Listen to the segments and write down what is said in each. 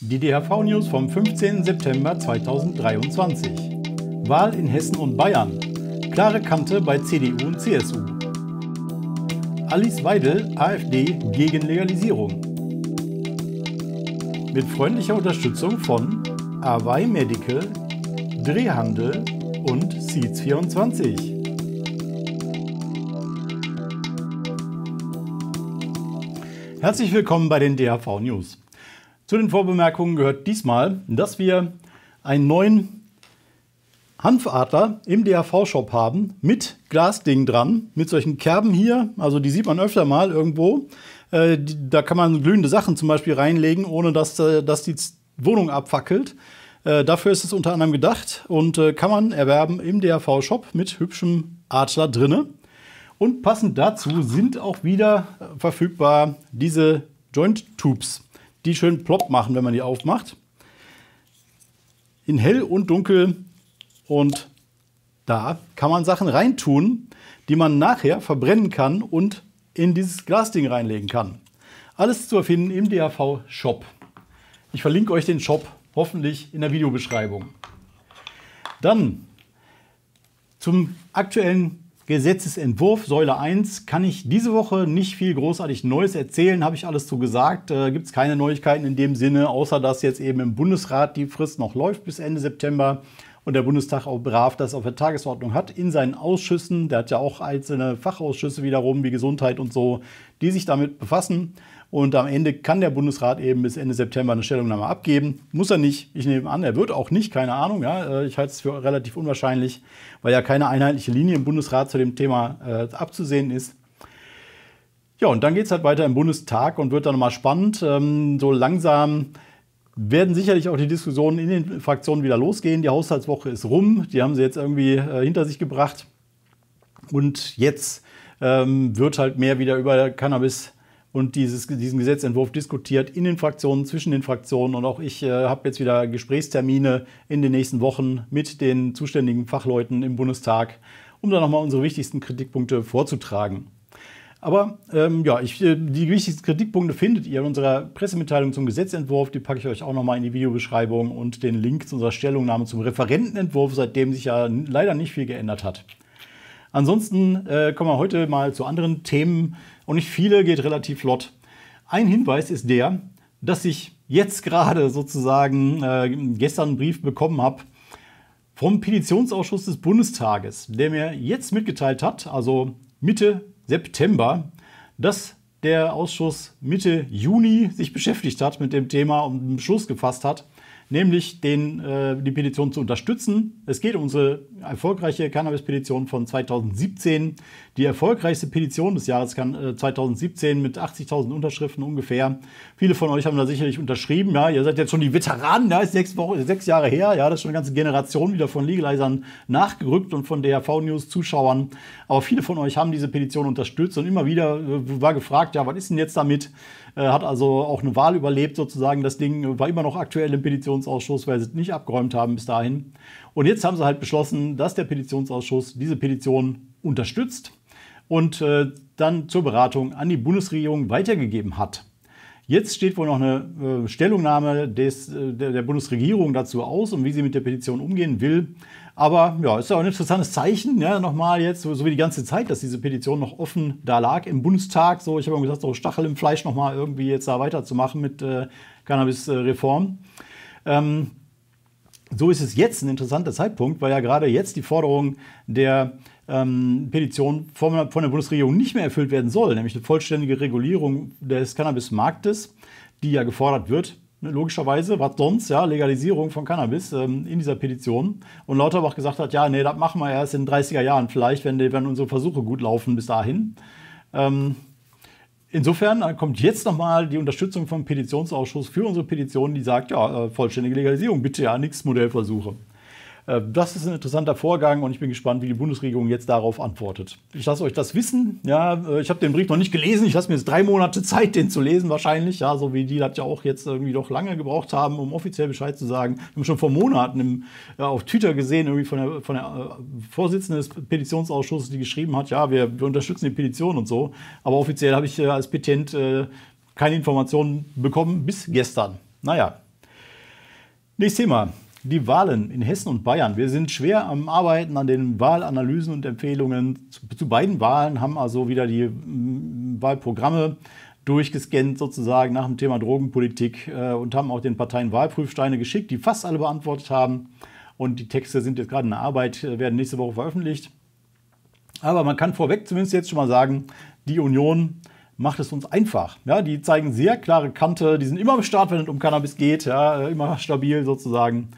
Die DHV-News vom 15. September 2023. Wahl in Hessen und Bayern. Klare Kante bei CDU und CSU. Alice Weidel, AfD gegen Legalisierung. Mit freundlicher Unterstützung von Hawaii Medical, Drehhandel und Seeds24. Herzlich willkommen bei den DHV News. Zu den Vorbemerkungen gehört diesmal, dass wir einen neuen Hanfadler im DHV-Shop haben mit Glasding dran, mit solchen Kerben hier. Also die sieht man öfter mal irgendwo. Äh, da kann man glühende Sachen zum Beispiel reinlegen, ohne dass, äh, dass die Wohnung abfackelt. Äh, dafür ist es unter anderem gedacht und kann man erwerben im DHV-Shop mit hübschem Adler drinne. Und passend dazu sind auch wieder äh, verfügbar diese Joint Tubes, die schön plopp machen, wenn man die aufmacht. In hell und dunkel und da kann man Sachen reintun, die man nachher verbrennen kann und in dieses Glasding reinlegen kann. Alles zu erfinden im DAV Shop. Ich verlinke euch den Shop hoffentlich in der Videobeschreibung. Dann zum aktuellen Gesetzesentwurf Säule 1 kann ich diese Woche nicht viel großartig Neues erzählen, habe ich alles zu gesagt. Äh, Gibt es keine Neuigkeiten in dem Sinne, außer dass jetzt eben im Bundesrat die Frist noch läuft bis Ende September und der Bundestag auch brav das auf der Tagesordnung hat in seinen Ausschüssen. Der hat ja auch einzelne Fachausschüsse wiederum wie Gesundheit und so, die sich damit befassen. Und am Ende kann der Bundesrat eben bis Ende September eine Stellungnahme abgeben. Muss er nicht. Ich nehme an, er wird auch nicht. Keine Ahnung. Ja. Äh, ich halte es für relativ unwahrscheinlich, weil ja keine einheitliche Linie im Bundesrat zu dem Thema äh, abzusehen ist. Ja, und dann geht es halt weiter im Bundestag und wird dann nochmal spannend. Ähm, so langsam werden sicherlich auch die Diskussionen in den Fraktionen wieder losgehen. Die Haushaltswoche ist rum. Die haben sie jetzt irgendwie äh, hinter sich gebracht. Und jetzt ähm, wird halt mehr wieder über Cannabis und dieses, diesen Gesetzentwurf diskutiert in den Fraktionen, zwischen den Fraktionen. Und auch ich äh, habe jetzt wieder Gesprächstermine in den nächsten Wochen mit den zuständigen Fachleuten im Bundestag, um dann nochmal unsere wichtigsten Kritikpunkte vorzutragen. Aber ähm, ja, ich, äh, die wichtigsten Kritikpunkte findet ihr in unserer Pressemitteilung zum Gesetzentwurf. Die packe ich euch auch nochmal in die Videobeschreibung und den Link zu unserer Stellungnahme zum Referentenentwurf, seitdem sich ja leider nicht viel geändert hat. Ansonsten äh, kommen wir heute mal zu anderen Themen und nicht viele geht relativ flott. Ein Hinweis ist der, dass ich jetzt gerade sozusagen äh, gestern einen Brief bekommen habe vom Petitionsausschuss des Bundestages, der mir jetzt mitgeteilt hat, also Mitte September, dass der Ausschuss Mitte Juni sich beschäftigt hat mit dem Thema und einen Beschluss gefasst hat, nämlich den, äh, die Petition zu unterstützen. Es geht um unsere erfolgreiche Cannabis-Petition von 2017. Die erfolgreichste Petition des Jahres 2017 äh, mit 80.000 Unterschriften ungefähr. Viele von euch haben da sicherlich unterschrieben. Ja, ihr seid jetzt schon die Veteranen, ja, ist sechs, Wochen, sechs Jahre her. Ja, das ist schon eine ganze Generation wieder von Legalizern nachgerückt und von dhv news zuschauern Aber viele von euch haben diese Petition unterstützt und immer wieder äh, war gefragt, ja, was ist denn jetzt damit? Äh, hat also auch eine Wahl überlebt sozusagen. Das Ding war immer noch aktuell im Petitionsausschuss, weil sie es nicht abgeräumt haben bis dahin. Und jetzt haben sie halt beschlossen, dass der Petitionsausschuss diese Petition unterstützt und äh, dann zur Beratung an die Bundesregierung weitergegeben hat. Jetzt steht wohl noch eine äh, Stellungnahme des, äh, der, der Bundesregierung dazu aus und wie sie mit der Petition umgehen will. Aber ja, ist ja auch ein interessantes Zeichen, ja, ne, nochmal jetzt, so, wie die ganze Zeit, dass diese Petition noch offen da lag im Bundestag. So, ich habe immer gesagt, so Stachel im Fleisch nochmal irgendwie jetzt da weiterzumachen mit äh, Cannabis-Reform. Ähm, so ist es jetzt ein interessanter Zeitpunkt, weil ja gerade jetzt die Forderung der ähm, Petition von, von der Bundesregierung nicht mehr erfüllt werden soll, nämlich eine vollständige Regulierung des Cannabis-Marktes, die ja gefordert wird Ne, logischerweise, was sonst, ja, Legalisierung von Cannabis ähm, in dieser Petition. Und Lauterbach gesagt hat, ja, nee, das machen wir erst in den 30er Jahren vielleicht, wenn, wenn unsere Versuche gut laufen bis dahin. Ähm, insofern äh, kommt jetzt nochmal die Unterstützung vom Petitionsausschuss für unsere Petition, die sagt, ja, äh, vollständige Legalisierung, bitte ja, nichts Modellversuche. Äh, das ist ein interessanter Vorgang und ich bin gespannt, wie die Bundesregierung jetzt darauf antwortet. Ich lasse euch das wissen. Ja, äh, ich habe den Brief noch nicht gelesen. Ich lasse mir jetzt drei Monate Zeit, den zu lesen wahrscheinlich. Ja, so wie die das ja auch jetzt irgendwie doch lange gebraucht haben, um offiziell Bescheid zu sagen. Wir haben schon vor Monaten im, ja, äh, auf Twitter gesehen, irgendwie von der, von der Vorsitzenden des Petitionsausschusses, die geschrieben hat, ja, wir, wir unterstützen die Petition und so. Aber offiziell habe ich als Petent keine Informationen bekommen bis gestern. Naja. Nächstes Thema die Wahlen in Hessen und Bayern. Wir sind schwer am Arbeiten an den Wahlanalysen und Empfehlungen. Zu, zu beiden Wahlen haben also wieder die mm, Wahlprogramme durchgescannt sozusagen nach dem Thema Drogenpolitik äh, und haben auch den Parteien Wahlprüfsteine geschickt, die fast alle beantwortet haben. Und die Texte sind jetzt gerade in der Arbeit, äh, werden nächste Woche veröffentlicht. Aber man kann vorweg zumindest jetzt schon mal sagen, die Union macht es uns einfach. Ja, die zeigen sehr klare Kante, die sind immer am Start, wenn es um Cannabis geht, ja, äh, immer stabil sozusagen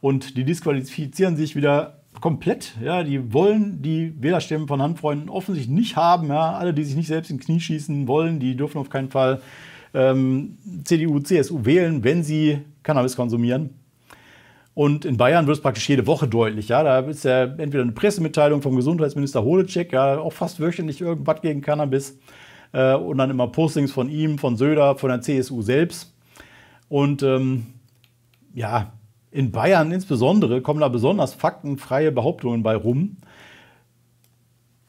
und die disqualifizieren sich wieder komplett. Ja, die wollen die Wählerstimmen von Handfreunden offensichtlich nicht haben. Ja, alle, die sich nicht selbst in Knie schießen wollen, die dürfen auf keinen Fall ähm, CDU, CSU wählen, wenn sie Cannabis konsumieren. Und in Bayern wird es praktisch jede Woche deutlich. Ja, da ist ja entweder eine Pressemitteilung vom Gesundheitsminister Holecek, ja, auch fast wöchentlich irgendwas gegen Cannabis. Äh, und dann immer Postings von ihm, von Söder, von der CSU selbst. Und ähm, ja, in Bayern insbesondere kommen da besonders faktenfreie Behauptungen bei rum,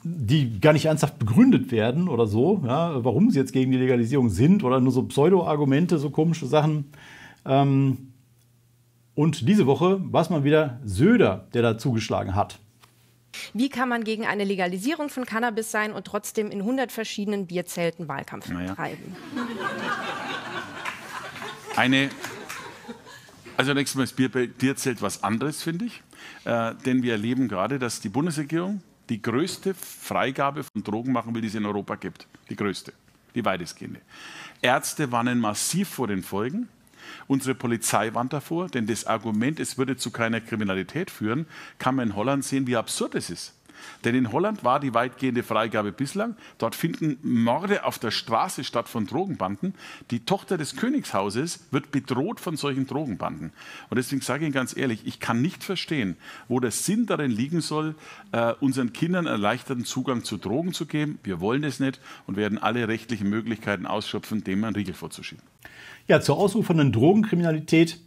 die gar nicht ernsthaft begründet werden oder so, ja, warum sie jetzt gegen die Legalisierung sind oder nur so Pseudo-Argumente, so komische Sachen. Ähm, und diese Woche war es mal wieder Söder, der da zugeschlagen hat. Wie kann man gegen eine Legalisierung von Cannabis sein und trotzdem in 100 verschiedenen Bierzelten Wahlkampf naja. treiben? Eine also nächstes Mal ist Bier bei dir zählt was anderes, finde ich. Äh, denn wir erleben gerade, dass die Bundesregierung die größte Freigabe von Drogen machen will, die es in Europa gibt. Die größte, die weitestgehende. Ärzte warnen massiv vor den Folgen. Unsere Polizei warnt davor, denn das Argument, es würde zu keiner Kriminalität führen, kann man in Holland sehen, wie absurd es ist. Denn in Holland war die weitgehende Freigabe bislang. Dort finden Morde auf der Straße statt von Drogenbanden. Die Tochter des Königshauses wird bedroht von solchen Drogenbanden. Und deswegen sage ich Ihnen ganz ehrlich, ich kann nicht verstehen, wo der Sinn darin liegen soll, äh, unseren Kindern erleichterten Zugang zu Drogen zu geben. Wir wollen es nicht und werden alle rechtlichen Möglichkeiten ausschöpfen, dem einen Riegel vorzuschieben. Ja, zur ausufernden Drogenkriminalität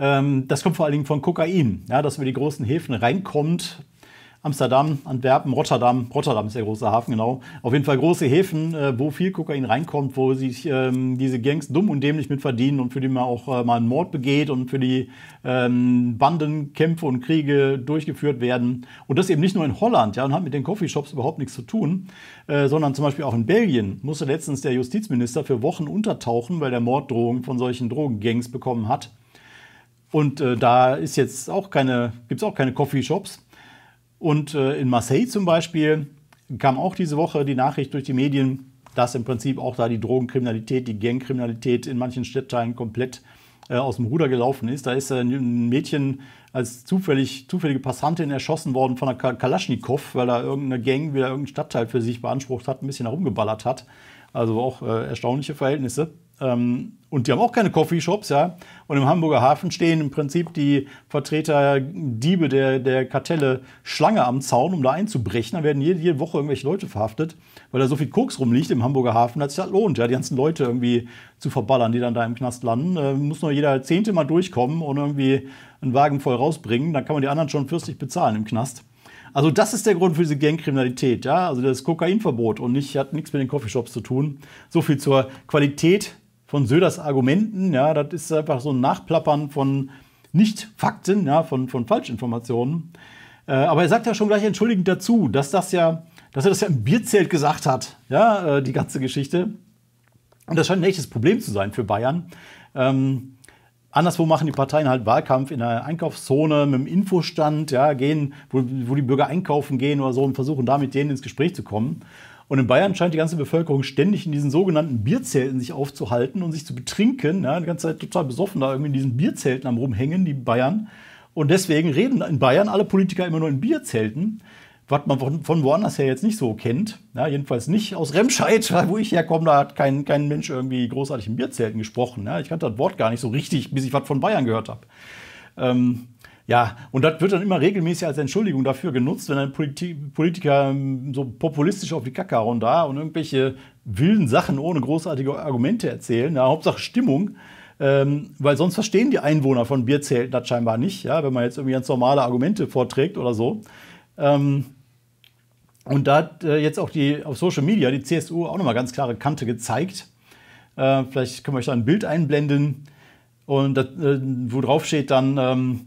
ähm, das kommt vor allen Dingen von Kokain, ja, dass über die großen Häfen reinkommt, Amsterdam, Antwerpen, Rotterdam. Rotterdam ist der große Hafen, genau. Auf jeden Fall große Häfen, äh, wo viel Kokain reinkommt, wo sich ähm, diese Gangs dumm und dämlich mit verdienen und für die man auch äh, mal einen Mord begeht und für die ähm, Bandenkämpfe und Kriege durchgeführt werden. Und das eben nicht nur in Holland, ja, und hat mit den Coffeeshops überhaupt nichts zu tun, äh, sondern zum Beispiel auch in Belgien musste letztens der Justizminister für Wochen untertauchen, weil er Morddrohungen von solchen Drogengangs bekommen hat. Und äh, da ist jetzt auch keine, gibt es auch keine Coffeeshops. Und äh, in Marseille zum Beispiel kam auch diese Woche die Nachricht durch die Medien, dass im Prinzip auch da die Drogenkriminalität, die Gangkriminalität in manchen Stadtteilen komplett äh, aus dem Ruder gelaufen ist. Da ist äh, ein Mädchen als zufällig, zufällige Passantin erschossen worden von einer Kalaschnikow, weil da irgendeine Gang wieder irgendeinen Stadtteil für sich beansprucht hat, ein bisschen herumgeballert hat. Also auch erstaunliche Verhältnisse. Ähm, und die haben auch keine Coffeeshops, ja. Und im Hamburger Hafen stehen im Prinzip die Vertreter, Diebe der, der Kartelle Schlange am Zaun, um da einzubrechen. Da werden jede, jede Woche irgendwelche Leute verhaftet, weil da so viel Koks rumliegt im Hamburger Hafen, dass sich das halt lohnt, ja, die ganzen Leute irgendwie zu verballern, die dann da im Knast landen. Da äh, muss nur jeder Zehnte mal durchkommen und irgendwie einen Wagen voll rausbringen. Dann kann man die anderen schon fürstlich bezahlen im Knast. Also das ist der Grund für diese Gangkriminalität, ja. Also das Kokainverbot und nicht, hat nichts mit den Coffeeshops zu tun. So viel zur Qualität von Söders Argumenten. Ja, das ist einfach so ein Nachplappern von Nicht-Fakten, ja, von, von Falschinformationen. Äh, aber er sagt ja schon gleich entschuldigend dazu, dass das ja, dass er das ja im Bierzelt gesagt hat, ja, äh, die ganze Geschichte. Und das scheint ein echtes Problem zu sein für Bayern. Ähm, Anderswo machen die Parteien halt Wahlkampf in einer Einkaufszone mit einem Infostand, ja, gehen, wo, wo die Bürger einkaufen gehen oder so und versuchen da mit denen ins Gespräch zu kommen. Und in Bayern scheint die ganze Bevölkerung ständig in diesen sogenannten Bierzelten sich aufzuhalten und sich zu betrinken. Ja, die ganze Zeit total besoffen da irgendwie in diesen Bierzelten am rumhängen, die Bayern. Und deswegen reden in Bayern alle Politiker immer nur in Bierzelten, was man von, woanders her jetzt nicht so kennt. Ja, jedenfalls nicht aus Remscheid, wo ich herkomme, da hat kein, kein Mensch irgendwie großartig in Bierzelten gesprochen. Ja, ich kannte das Wort gar nicht so richtig, bis ich was von Bayern gehört habe. Ähm, ja, und das wird dann immer regelmäßig als Entschuldigung dafür genutzt, wenn ein Politiker ähm, so populistisch auf die Kacke hauen da und irgendwelche wilden Sachen ohne großartige Argumente erzählen. Ja, Hauptsache Stimmung. Ähm, weil sonst verstehen die Einwohner von Bierzelten das scheinbar nicht, ja, wenn man jetzt irgendwie ganz normale Argumente vorträgt oder so. Ähm, und da hat äh, jetzt auch die auf Social Media die CSU auch nochmal ganz klare Kante gezeigt. Äh, vielleicht können wir euch da ein Bild einblenden. Und das, äh, wo drauf steht dann, ähm,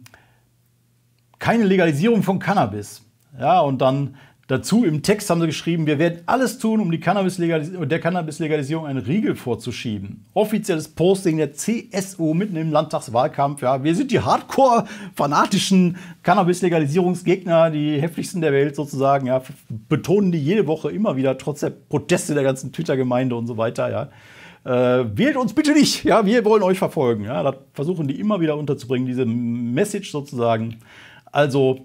keine Legalisierung von Cannabis. Ja, und dann dazu im Text haben sie geschrieben, wir werden alles tun, um die Cannabis der Cannabis-Legalisierung einen Riegel vorzuschieben. Offizielles Posting der CSU mitten im Landtagswahlkampf. Ja, wir sind die hardcore-fanatischen Cannabis-Legalisierungsgegner, die heftigsten der Welt sozusagen. Ja, betonen die jede Woche immer wieder, trotz der Proteste der ganzen Twitter-Gemeinde und so weiter. Ja. Äh, wählt uns bitte nicht, ja, wir wollen euch verfolgen. Ja, das versuchen die immer wieder unterzubringen, diese Message sozusagen. Also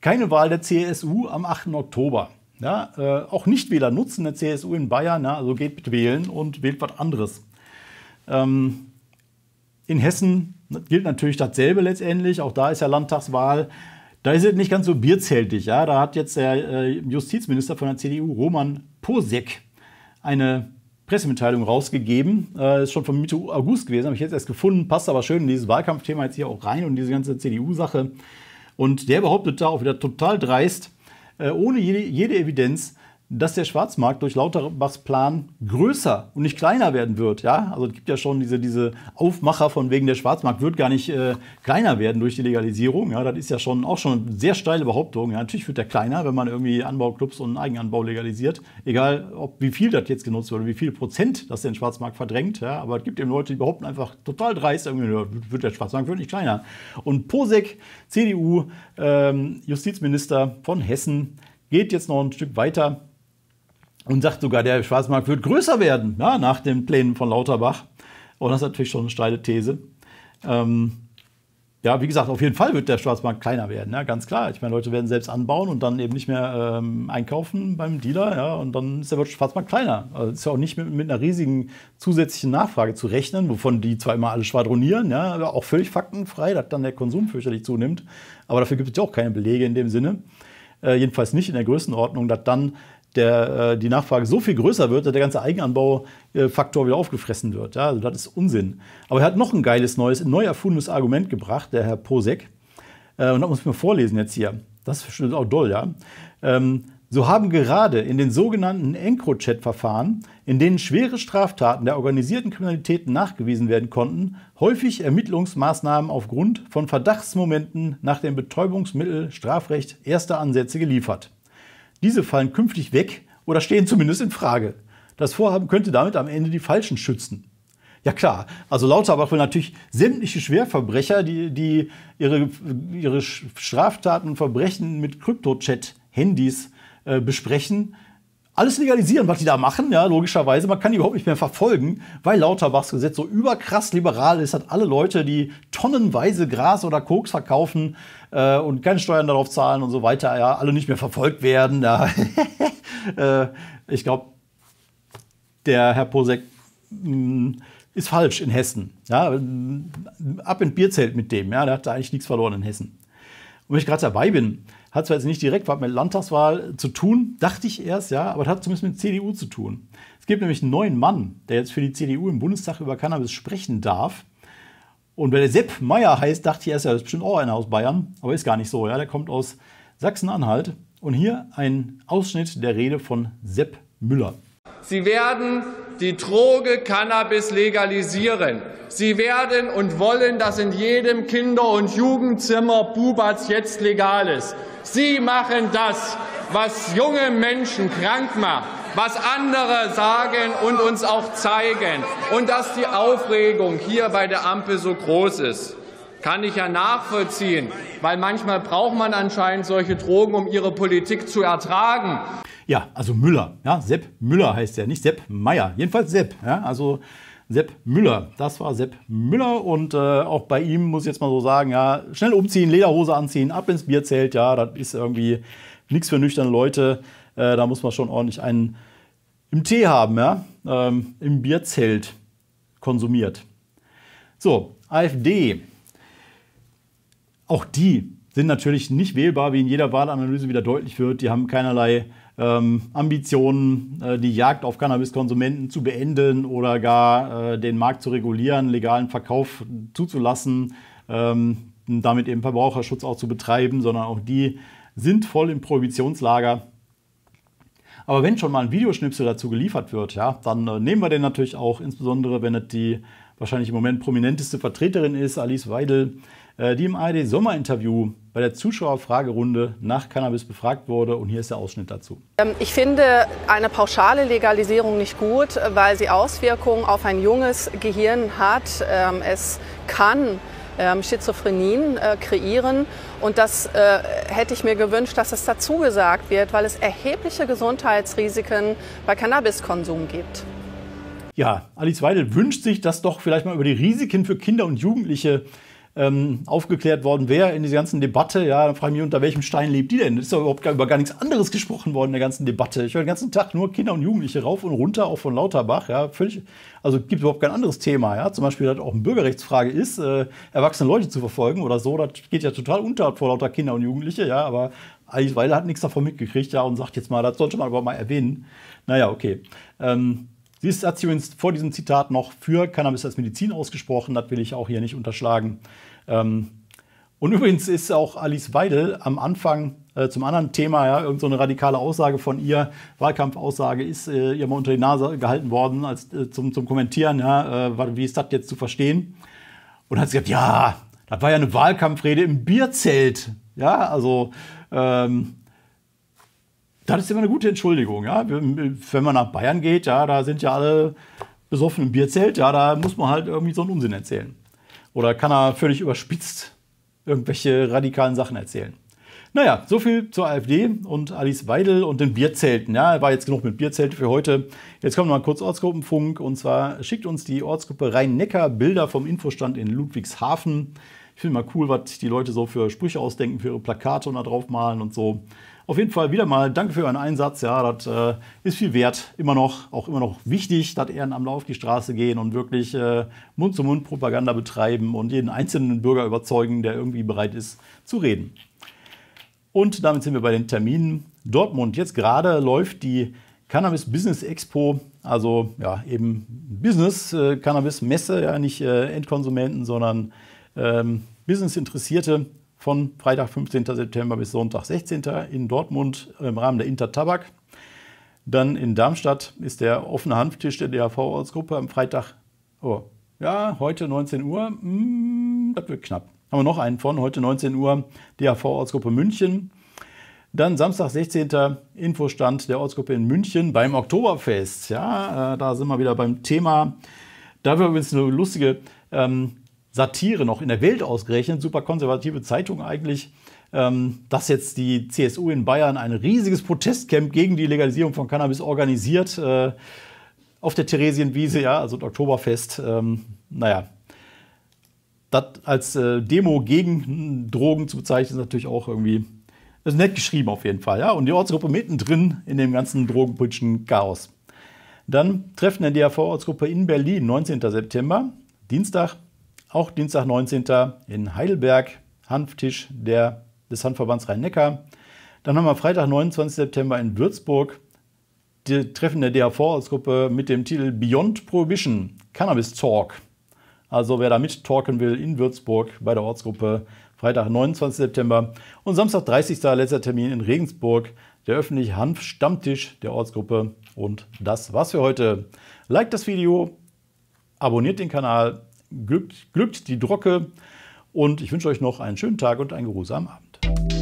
keine Wahl der CSU am 8. Oktober. Ja, äh, auch Nichtwähler nutzen der CSU in Bayern, ja, also geht mit wählen und wählt was anderes. Ähm, in Hessen gilt natürlich dasselbe letztendlich, auch da ist ja Landtagswahl. Da ist es nicht ganz so bierzältig. Ja? Da hat jetzt der äh, Justizminister von der CDU, Roman Posek, eine Pressemitteilung rausgegeben. Äh, ist schon von Mitte August gewesen, habe ich jetzt erst gefunden, passt aber schön in dieses Wahlkampfthema jetzt hier auch rein und diese ganze CDU-Sache. Und der behauptet da auch wieder total dreist, äh, ohne jede, jede Evidenz, dass der Schwarzmarkt durch Lauterbachs Plan größer und nicht kleiner werden wird. Ja? Also es gibt ja schon diese, diese Aufmacher von wegen, der Schwarzmarkt wird gar nicht äh, kleiner werden durch die Legalisierung. Ja? Das ist ja schon auch schon eine sehr steile Behauptung. Ja? Natürlich wird der kleiner, wenn man irgendwie Anbauclubs und Eigenanbau legalisiert. Egal, ob wie viel das jetzt genutzt wird oder wie viel Prozent das den Schwarzmarkt verdrängt. Ja? Aber es gibt eben Leute, die behaupten einfach total dreist, irgendwie, wird der Schwarzmarkt wird nicht kleiner. Und Posek, CDU, ähm, Justizminister von Hessen, geht jetzt noch ein Stück weiter und sagt sogar, der Schwarzmarkt wird größer werden ja, nach den Plänen von Lauterbach. Und oh, das ist natürlich schon eine steile These. Ähm, ja, wie gesagt, auf jeden Fall wird der Schwarzmarkt kleiner werden, ja, ganz klar. Ich meine, Leute werden selbst anbauen und dann eben nicht mehr ähm, einkaufen beim Dealer, ja, und dann ist der Schwarzmarkt kleiner. Also ist ja auch nicht mit, mit, einer riesigen zusätzlichen Nachfrage zu rechnen, wovon die zwar immer alle schwadronieren, ja, aber auch völlig faktenfrei, dass dann der Konsum fürchterlich zunimmt. Aber dafür gibt es ja auch keine Belege in dem Sinne. Äh, jedenfalls nicht in der Größenordnung, dass dann der, äh, die Nachfrage so viel größer wird, dass der ganze Eigenanbaufaktor wieder aufgefressen wird. Ja, also das ist Unsinn. Aber er hat noch ein geiles, neues, neu erfundenes Argument gebracht, der Herr Posek. Äh, und das muss ich mir vorlesen jetzt hier. Das ist auch doll, ja. Ähm, so haben gerade in den sogenannten EncroChat-Verfahren, in denen schwere Straftaten der organisierten Kriminalität nachgewiesen werden konnten, häufig Ermittlungsmaßnahmen aufgrund von Verdachtsmomenten nach dem Betäubungsmittelstrafrecht erste Ansätze geliefert. Diese fallen künftig weg oder stehen zumindest in Frage. Das Vorhaben könnte damit am Ende die Falschen schützen. Ja klar, also Lauterbach will natürlich sämtliche Schwerverbrecher, die, die ihre, ihre Straftaten und Verbrechen mit kryptochat handys äh, besprechen, alles legalisieren, was die da machen, ja, logischerweise. Man kann die überhaupt nicht mehr verfolgen, weil Lauterbachs Gesetz so überkrass liberal ist, hat alle Leute, die tonnenweise Gras oder Koks verkaufen äh, und keine Steuern darauf zahlen und so weiter, ja, alle nicht mehr verfolgt werden. Ja. Äh, ich glaube, der Herr Posek mm, ist falsch in Hessen. Ja, ab in Bierzelt mit dem, ja, der hat da eigentlich nichts verloren in Hessen. Und wenn ich gerade dabei bin, hat zwar jetzt nicht direkt was mit Landtagswahl zu tun, dachte ich erst, ja, aber hat zumindest mit CDU zu tun. Es gibt nämlich einen neuen Mann, der jetzt für die CDU im Bundestag über Cannabis sprechen darf. Und weil der Sepp Meier heißt, dachte ich erst, ja, das ist bestimmt auch einer aus Bayern, aber ist gar nicht so, ja, der kommt aus Sachsen-Anhalt. Und hier ein Ausschnitt der Rede von Sepp Müller. Sie werden die Droge Cannabis legalisieren. Sie werden und wollen, dass in jedem Kinder- und Jugendzimmer Bubats jetzt legal ist. Sie machen das, was junge Menschen krank macht, was andere sagen und uns auch zeigen. Und dass die Aufregung hier bei der Ampel so groß ist, kann ich ja nachvollziehen, weil manchmal braucht man anscheinend solche Drogen, um ihre Politik zu ertragen. Ja, also Müller, ja, Sepp Müller heißt er, nicht Sepp Meier, jedenfalls Sepp. Ja, also Sepp Müller. Das war Sepp Müller und äh, auch bei ihm muss ich jetzt mal so sagen, ja, schnell umziehen, Lederhose anziehen, ab ins Bierzelt, ja, das ist irgendwie nichts für nüchterne Leute. Äh, da muss man schon ordentlich einen im Tee haben, ja, ähm, im Bierzelt konsumiert. So, AfD. Auch die sind natürlich nicht wählbar, wie in jeder Wahlanalyse wieder deutlich wird. Die haben keinerlei ähm, Ambitionen, äh, die Jagd auf Cannabiskonsumenten zu beenden oder gar äh, den Markt zu regulieren, legalen Verkauf zuzulassen, ähm, damit eben Verbraucherschutz auch zu betreiben, sondern auch die sind voll im Prohibitionslager. Aber wenn schon mal ein Videoschnipsel dazu geliefert wird, ja, dann äh, nehmen wir den natürlich auch, insbesondere wenn es die wahrscheinlich im Moment prominenteste Vertreterin ist, Alice Weidel, äh, die im ARD Sommerinterview bei der Zuschauerfragerunde nach Cannabis befragt wurde. Und hier ist der Ausschnitt dazu. Ähm, ich finde eine pauschale Legalisierung nicht gut, weil sie Auswirkungen auf ein junges Gehirn hat. Ähm, es kann ähm, Schizophrenien äh, kreieren. Und das äh, hätte ich mir gewünscht, dass es dazu gesagt wird, weil es erhebliche Gesundheitsrisiken bei Cannabiskonsum gibt. Ja, Alice Weidel wünscht sich, dass doch vielleicht mal über die Risiken für Kinder und Jugendliche äh, ähm, aufgeklärt worden wäre in dieser ganzen Debatte, ja, dann frage ich mich, unter welchem Stein lebt die denn? Das Ist doch überhaupt gar, über gar nichts anderes gesprochen worden in der ganzen Debatte. Ich höre den ganzen Tag nur Kinder und Jugendliche rauf und runter, auch von Lauterbach, ja, völlig, also gibt überhaupt kein anderes Thema, ja, zum Beispiel, dass auch eine Bürgerrechtsfrage ist, äh, erwachsene Leute zu verfolgen oder so, das geht ja total unter vor lauter Kinder und Jugendliche, ja, aber Eisweiler hat nichts davon mitgekriegt, ja, und sagt jetzt mal, das sollte man aber mal erwähnen. Naja, okay. Ähm, Sie ist, hat sich übrigens vor diesem Zitat noch für Cannabis als Medizin ausgesprochen, das will ich auch hier nicht unterschlagen. Ähm, und übrigens ist auch Alice Weidel am Anfang äh, zum anderen Thema, ja, irgendeine so radikale Aussage von ihr, Wahlkampfaussage, ist äh, ihr mal unter die Nase gehalten worden als, äh, zum, zum Kommentieren, ja, äh, wie ist das jetzt zu verstehen? Und hat sie gesagt, ja, das war ja eine Wahlkampfrede im Bierzelt. Ja, also ähm, das ist immer eine gute Entschuldigung. Ja? Wenn man nach Bayern geht, ja, da sind ja alle besoffen im Bierzelt, ja, da muss man halt irgendwie so einen Unsinn erzählen. Oder kann er völlig überspitzt irgendwelche radikalen Sachen erzählen. Naja, so viel zur AfD und Alice Weidel und den Bierzelten. Ja, war jetzt genug mit Bierzelten für heute. Jetzt kommt noch mal kurz Ortsgruppenfunk. Und zwar schickt uns die Ortsgruppe Rhein-Neckar Bilder vom Infostand in Ludwigshafen. Ich finde mal cool, was die Leute so für Sprüche ausdenken, für ihre Plakate und da drauf malen und so. Auf jeden Fall wieder mal danke für euren Einsatz. Ja, das äh, ist viel wert. Immer noch, auch immer noch wichtig, dass Ehrenamtler auf die Straße gehen und wirklich äh, Mund-zu-Mund-Propaganda betreiben und jeden einzelnen Bürger überzeugen, der irgendwie bereit ist zu reden. Und damit sind wir bei den Terminen. Dortmund, jetzt gerade läuft die Cannabis Business Expo, also ja, eben Business, äh, Cannabis Messe, ja, nicht äh, Endkonsumenten, sondern ähm, Business-Interessierte von Freitag, 15. September bis Sonntag, 16. in Dortmund im Rahmen der Intertabak. Dann in Darmstadt ist der offene Hanftisch der dhv ortsgruppe am Freitag, oh, ja, heute 19 Uhr, mm, das wird knapp. Haben wir noch einen von, heute 19 Uhr, dhv ortsgruppe München. Dann Samstag, 16. Infostand der Ortsgruppe in München beim Oktoberfest. Ja, äh, da sind wir wieder beim Thema. Da wird übrigens eine lustige ähm, Satire noch in der Welt ausgerechnet, super konservative Zeitung eigentlich, ähm, dass jetzt die CSU in Bayern ein riesiges Protestcamp gegen die Legalisierung von Cannabis organisiert. Äh, auf der Theresienwiese, ja, also Oktoberfest. Ähm, naja, das als äh, Demo gegen Drogen zu bezeichnen, ist natürlich auch irgendwie ist nett geschrieben auf jeden Fall. Ja? Und die Ortsgruppe mittendrin in dem ganzen drogenpolitischen Chaos. Dann Treffen der DAV-Ortsgruppe in Berlin, 19. September, Dienstag. Auch Dienstag, 19. in Heidelberg, Hanftisch der, des Hanfverbands Rhein-Neckar. Dann haben wir Freitag, 29. September in Würzburg, die Treffen der DHV-Gruppe mit dem Titel Beyond Prohibition, Cannabis Talk. Also wer da mittalken will in Würzburg bei der Ortsgruppe, Freitag, 29. September und Samstag, 30. letzter Termin in Regensburg, der öffentliche Hanf-Stammtisch der Ortsgruppe. Und das war's für heute. Like das Video, abonniert den Kanal glückt, glückt die Drocke und ich wünsche euch noch einen schönen Tag und einen geruhsamen Abend.